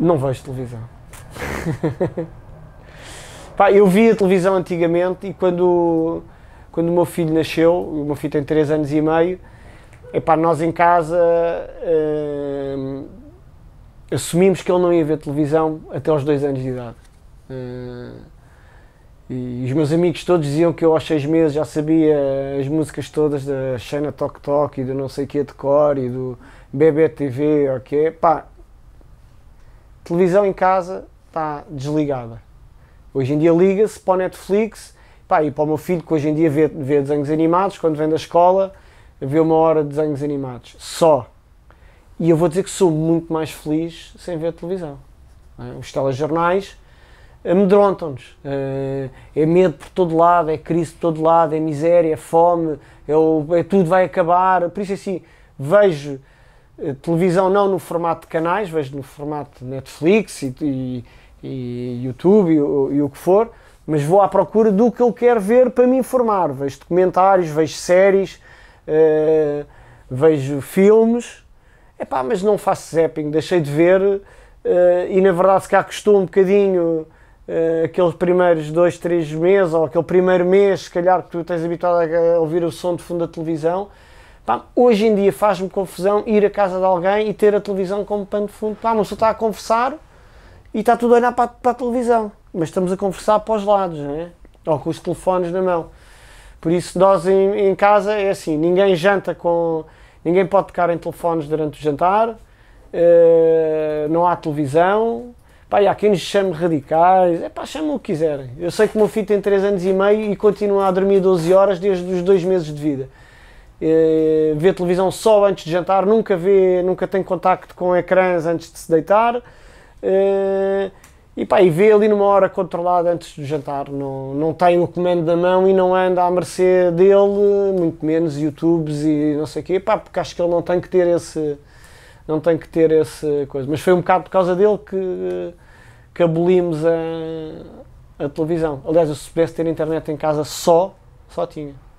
Não vejo televisão. Pá, eu via televisão antigamente e quando, quando o meu filho nasceu, o meu filho tem 3 anos e meio, epá, nós em casa hum, assumimos que ele não ia ver televisão até aos 2 anos de idade. Hum, e os meus amigos todos diziam que eu aos 6 meses já sabia as músicas todas da Shana Tok Tok e do não sei que de cor e do BBTV, ok? Pá, televisão em casa está desligada. Hoje em dia liga-se para o Netflix pá, e para o meu filho que hoje em dia vê, vê desenhos animados, quando vem da escola, vê uma hora de desenhos animados. Só. E eu vou dizer que sou muito mais feliz sem ver televisão. É? Os telejornais eh, amedrontam-nos. Eh, é medo por todo lado, é crise por todo lado, é miséria, é fome, é, o, é tudo vai acabar. Por isso, assim, vejo eh, televisão não no formato de canais, vejo no formato Netflix e, e, e YouTube e, e, o que for, mas vou à procura do que eu quero ver para me informar. Vejo documentários, vejo séries, uh, vejo filmes, Epá, mas não faço zapping, deixei de ver uh, e na verdade se cá custou um bocadinho uh, aqueles primeiros dois, três meses ou aquele primeiro mês, se calhar que tu tens habituado a ouvir o som de fundo da televisão, Pá, hoje em dia faz-me confusão ir à casa de alguém e ter a televisão como pano de fundo. Pá, uma pessoa está a conversar e está tudo a olhar para, para a televisão, mas estamos a conversar para os lados, não é? ou com os telefones na mão. Por isso, nós em, em casa é assim: ninguém janta com. ninguém pode tocar em telefones durante o jantar, uh, não há televisão. Pá, e há quem nos chame radicais, é pá, chamam o que quiserem. Eu sei que o meu filho tem 3 anos e meio e continua a dormir 12 horas desde os 2 meses de vida. Eh, vê televisão só antes de jantar, nunca vê, nunca tem contacto com ecrãs antes de se deitar. Eh, e pá, e vê ali numa hora controlada antes de jantar, não, não tem o comando da mão e não anda à mercê dele, muito menos YouTubes e não sei o quê, pá, porque acho que ele não tem que ter esse, não tem que ter esse coisa. Mas foi um bocado por causa dele que, que abolimos a, a televisão. Aliás, eu se pudesse ter internet em casa só, só tinha.